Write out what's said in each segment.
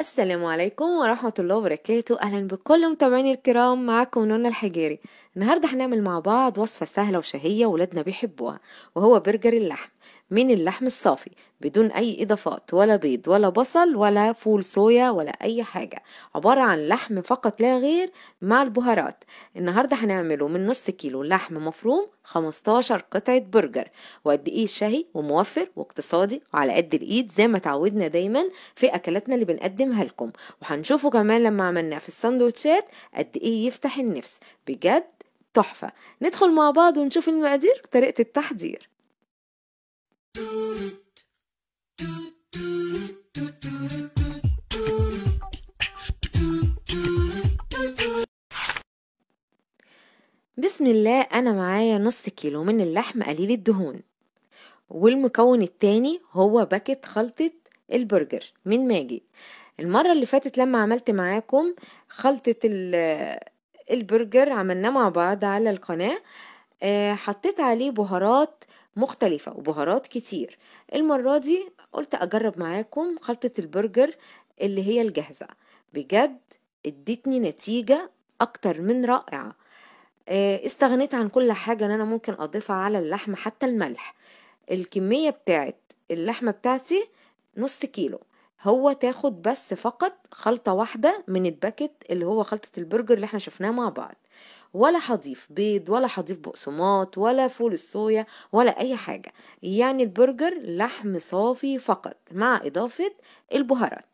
السلام عليكم ورحمة الله وبركاته أهلا بكل متابعيني الكرام معاكم نونا الحجيري النهاردة هنعمل مع بعض وصفة سهلة وشهية ولادنا بيحبوها وهو برجر اللحم من اللحم الصافي بدون أي إضافات ولا بيض ولا بصل ولا فول صويا ولا أي حاجة عبارة عن لحم فقط لا غير مع البهارات النهاردة هنعمله من نص كيلو لحم مفروم 15 قطعة برجر وقد إيه شهي وموفر واقتصادي وعلى قد الإيد زي ما تعودنا دايما في أكلاتنا اللي بنقدمها لكم وهنشوفه كمان لما عملناه في السندوتشات قد إيه يفتح النفس بجد تحفة ندخل مع بعض ونشوف المقادير وطريقة التحضير بسم الله أنا معايا نص كيلو من اللحم قليل الدهون والمكون التاني هو باكت خلطة البرجر من ماجي المرة اللي فاتت لما عملت معاكم خلطة البرجر عملناه مع بعض على القناة آه، حطيت عليه بهارات مختلفة وبهارات كتير المرة دي قلت أجرب معاكم خلطة البرجر اللي هي الجاهزة بجد ادتني نتيجة أكتر من رائعة آه، استغنيت عن كل حاجة أنا ممكن أضيفها على اللحمة حتى الملح الكمية بتاعت اللحمة بتاعتي نص كيلو هو تاخد بس فقط خلطة واحدة من الباكت اللي هو خلطة البرجر اللي احنا شفناها مع بعض ولا حضيف بيض ولا حضيف بقسماط ولا فول الصويا ولا اي حاجة يعني البرجر لحم صافي فقط مع اضافة البهارات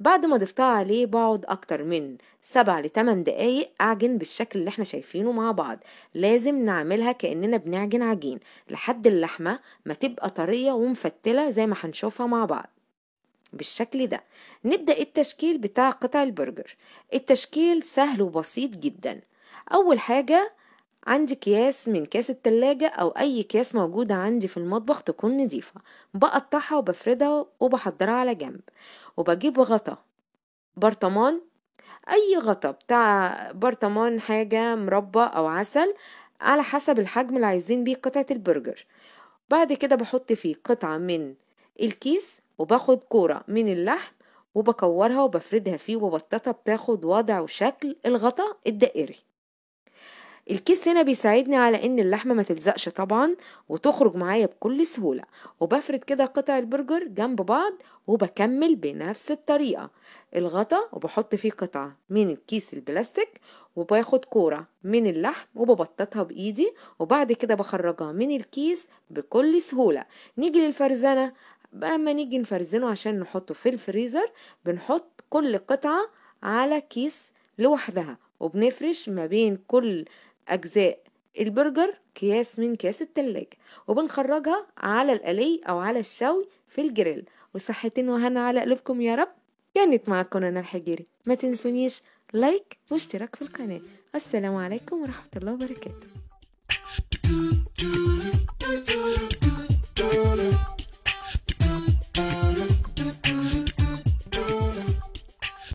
بعد ما ضفتها عليه بعد اكتر من سبع لتمن دقايق اعجن بالشكل اللي احنا شايفينه مع بعض لازم نعملها كاننا بنعجن عجين لحد اللحمه ما تبقى طريه ومفتله زي ما هنشوفها مع بعض بالشكل ده نبدأ التشكيل بتاع قطع البرجر التشكيل سهل وبسيط جدا أول حاجة عندي اكياس من كاس التلاجة أو أي كياس موجودة عندي في المطبخ تكون نضيفة بقطعها وبفردها وبحضرها على جنب وبجيب غطا برطمان أي غطا بتاع برطمان حاجة مربى أو عسل على حسب الحجم اللي عايزين بيه قطعة البرجر بعد كده بحط فيه قطعة من الكيس وباخد كورة من اللحم وبكورها وبفردها فيه وبطاطا بتاخد وضع وشكل الغطاء الدائري الكيس هنا بيساعدني على ان اللحمة ما تلزقش طبعا وتخرج معايا بكل سهولة وبفرد كده قطع البرجر جنب بعض وبكمل بنفس الطريقة الغطا وبحط فيه قطعة من الكيس البلاستيك وباخد كورة من اللحم وببططها بايدي وبعد كده بخرجها من الكيس بكل سهولة نيجي للفرزانة بقى لما نيجي نفرزنه عشان نحطه في الفريزر بنحط كل قطعة على كيس لوحدها وبنفرش ما بين كل أجزاء البرجر كياس من كياس التلاجة وبنخرجها على القلي أو على الشوي في الجريل وصحتين وهنا على قلوبكم يا رب كانت معكم أنا الحجيري ما تنسونيش لايك واشتراك في القناة السلام عليكم ورحمة الله وبركاته